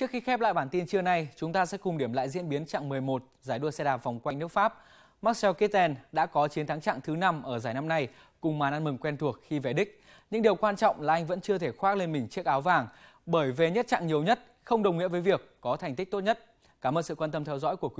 Trước khi khép lại bản tin trưa nay, chúng ta sẽ cùng điểm lại diễn biến chặng 11 giải đua xe đạp vòng quanh nước Pháp. Marcel Kitten đã có chiến thắng chặng thứ 5 ở giải năm nay cùng màn ăn mừng quen thuộc khi về đích. Nhưng điều quan trọng là anh vẫn chưa thể khoác lên mình chiếc áo vàng bởi về nhất chặng nhiều nhất không đồng nghĩa với việc có thành tích tốt nhất. Cảm ơn sự quan tâm theo dõi của quý